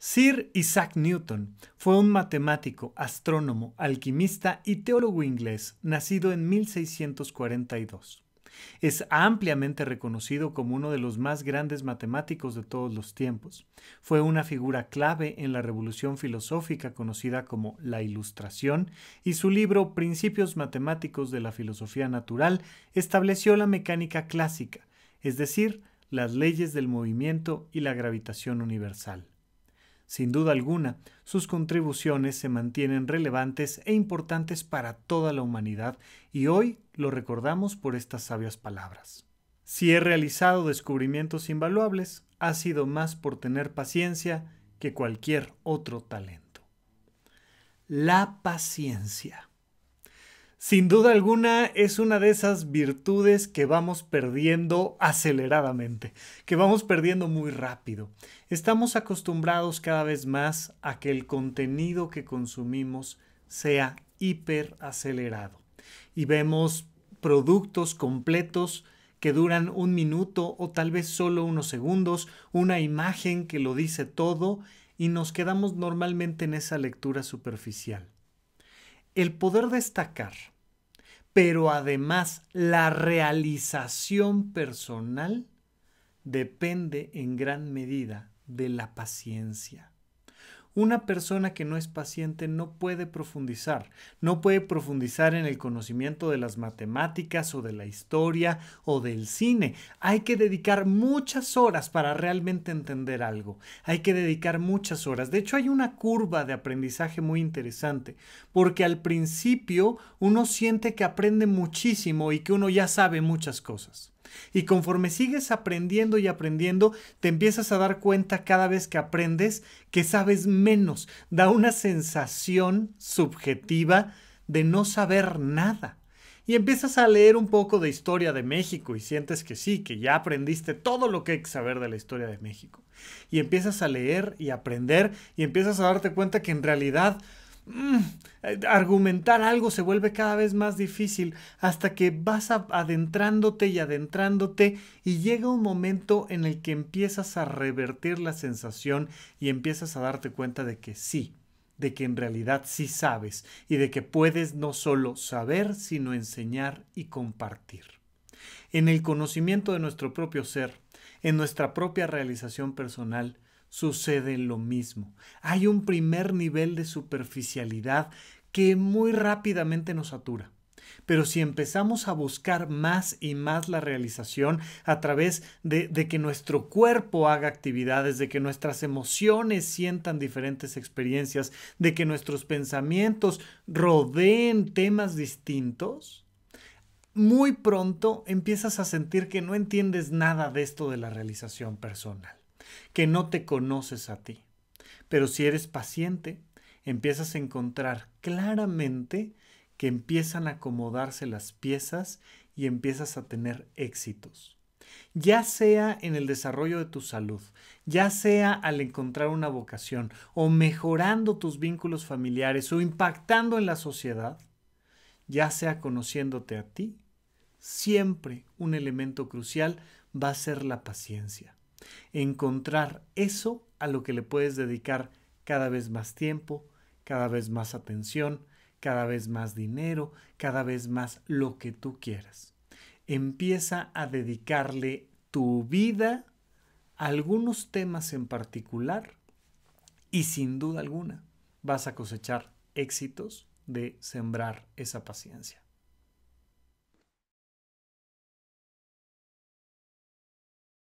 Sir Isaac Newton fue un matemático, astrónomo, alquimista y teólogo inglés, nacido en 1642. Es ampliamente reconocido como uno de los más grandes matemáticos de todos los tiempos. Fue una figura clave en la revolución filosófica conocida como la Ilustración y su libro Principios Matemáticos de la Filosofía Natural estableció la mecánica clásica, es decir, las leyes del movimiento y la gravitación universal. Sin duda alguna, sus contribuciones se mantienen relevantes e importantes para toda la humanidad y hoy lo recordamos por estas sabias palabras. Si he realizado descubrimientos invaluables, ha sido más por tener paciencia que cualquier otro talento. La paciencia. Sin duda alguna es una de esas virtudes que vamos perdiendo aceleradamente, que vamos perdiendo muy rápido. Estamos acostumbrados cada vez más a que el contenido que consumimos sea hiperacelerado. Y vemos productos completos que duran un minuto o tal vez solo unos segundos, una imagen que lo dice todo y nos quedamos normalmente en esa lectura superficial el poder destacar, pero además la realización personal depende en gran medida de la paciencia. Una persona que no es paciente no puede profundizar, no puede profundizar en el conocimiento de las matemáticas o de la historia o del cine. Hay que dedicar muchas horas para realmente entender algo. Hay que dedicar muchas horas. De hecho, hay una curva de aprendizaje muy interesante, porque al principio uno siente que aprende muchísimo y que uno ya sabe muchas cosas. Y conforme sigues aprendiendo y aprendiendo, te empiezas a dar cuenta cada vez que aprendes que sabes menos. Da una sensación subjetiva de no saber nada. Y empiezas a leer un poco de historia de México y sientes que sí, que ya aprendiste todo lo que hay que saber de la historia de México. Y empiezas a leer y aprender y empiezas a darte cuenta que en realidad Mm, eh, argumentar algo se vuelve cada vez más difícil hasta que vas adentrándote y adentrándote y llega un momento en el que empiezas a revertir la sensación y empiezas a darte cuenta de que sí, de que en realidad sí sabes y de que puedes no solo saber, sino enseñar y compartir. En el conocimiento de nuestro propio ser, en nuestra propia realización personal, sucede lo mismo. Hay un primer nivel de superficialidad que muy rápidamente nos satura. Pero si empezamos a buscar más y más la realización a través de, de, que nuestro cuerpo haga actividades, de que nuestras emociones sientan diferentes experiencias, de que nuestros pensamientos rodeen temas distintos, muy pronto empiezas a sentir que no entiendes nada de esto de la realización personal que no te conoces a ti. Pero si eres paciente, empiezas a encontrar claramente que empiezan a acomodarse las piezas y empiezas a tener éxitos. Ya sea en el desarrollo de tu salud, ya sea al encontrar una vocación o mejorando tus vínculos familiares o impactando en la sociedad, ya sea conociéndote a ti, siempre un elemento crucial va a ser la paciencia. Encontrar eso a lo que le puedes dedicar cada vez más tiempo, cada vez más atención, cada vez más dinero, cada vez más lo que tú quieras. Empieza a dedicarle tu vida a algunos temas en particular y sin duda alguna vas a cosechar éxitos de sembrar esa paciencia.